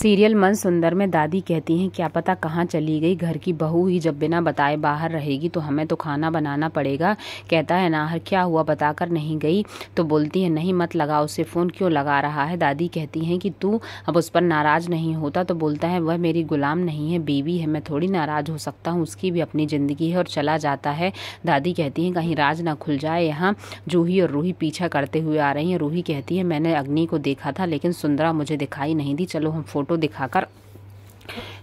serial मन सुंदर में दादी कहती हैं क्या पता कहाँ चली गई घर की बहू ही जब बिना बताए बाहर रहेगी तो हमें तो खाना बनाना पड़ेगा कहता है नाहर क्या हुआ बताकर नहीं गई तो बोलती है नहीं मत लगा उसे फ़ोन क्यों लगा रहा है दादी कहती हैं कि तू अब उस पर नाराज़ नहीं होता तो बोलता है वह मेरी गुलाम नहीं है बीवी है मैं थोड़ी नाराज़ हो सकता हूँ उसकी भी अपनी ज़िंदगी है और चला जाता है दादी कहती हैं कहीं राज ना खुल जाए यहाँ जूही और रूही पीछा करते हुए आ रही हैं रूही कहती है मैंने अग्नि को देखा था लेकिन सुंदरा मुझे दिखाई नहीं दी चलो हम फोटो फ़ोटो दिखाकर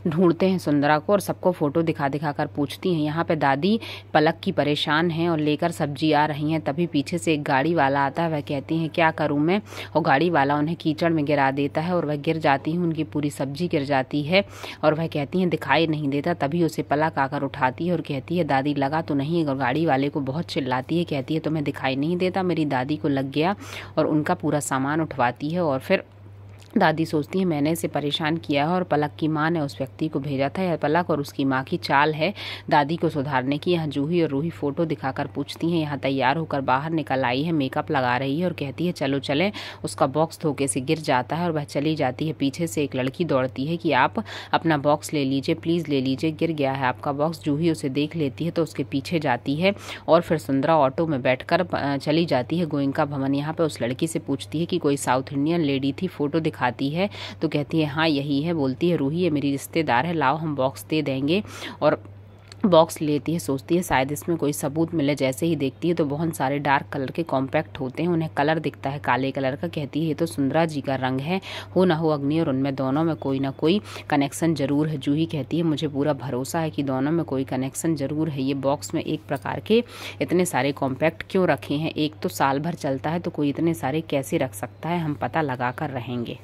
ढूंढते हैं सुंदरा को और सबको फ़ोटो दिखा दिखा कर पूछती हैं यहाँ पे दादी पलक की परेशान हैं और लेकर सब्जी आ रही हैं तभी पीछे से एक गाड़ी वाला आता है वह कहती हैं क्या करूँ मैं और गाड़ी वाला उन्हें कीचड़ में गिरा देता है और वह गिर जाती हैं उनकी पूरी सब्जी गिर जाती है और वह कहती हैं दिखाई नहीं देता तभी उसे पलक आकर उठाती है और कहती है दादी लगा तो नहीं और गाड़ी वाले को बहुत चिल्लाती है कहती है तुम्हें दिखाई नहीं देता मेरी दादी को लग गया और उनका पूरा सामान उठवाती है और फिर दादी सोचती है मैंने इसे परेशान किया है और पलक की माँ ने उस व्यक्ति को भेजा था यह पलक और उसकी माँ की चाल है दादी को सुधारने की यहाँ जूही और रूही फ़ोटो दिखाकर पूछती हैं यहाँ तैयार होकर बाहर निकल आई है मेकअप लगा रही है और कहती है चलो चलें उसका बॉक्स धोखे से गिर जाता है और वह चली जाती है पीछे से एक लड़की दौड़ती है कि आप अपना बॉक्स ले लीजिए प्लीज़ ले लीजिए गिर गया है आपका बॉक्स जूही उसे देख लेती है तो उसके पीछे जाती है और फिर सुंदरा ऑटो में बैठ चली जाती है गोयंका भवन यहाँ पर उस लड़की से पूछती है कि कोई साउथ इंडियन लेडी थी फ़ोटो दिखा दिखाती है तो कहती है हाँ यही है बोलती है रूही ये मेरी रिश्तेदार है लाओ हम बॉक्स दे देंगे और बॉक्स लेती है सोचती है शायद इसमें कोई सबूत मिले जैसे ही देखती है तो बहुत सारे डार्क कलर के कॉम्पैक्ट होते हैं उन्हें कलर दिखता है काले कलर का कहती है ये तो सुंदरा जी का रंग है हो ना हो अग्नि और उनमें दोनों में कोई ना कोई कनेक्शन जरूर है जूही कहती है मुझे पूरा भरोसा है कि दोनों में कोई कनेक्शन जरूर है ये बॉक्स में एक प्रकार के इतने सारे कॉम्पैक्ट क्यों रखे हैं एक तो साल भर चलता है तो कोई इतने सारे कैसे रख सकता है हम पता लगा कर रहेंगे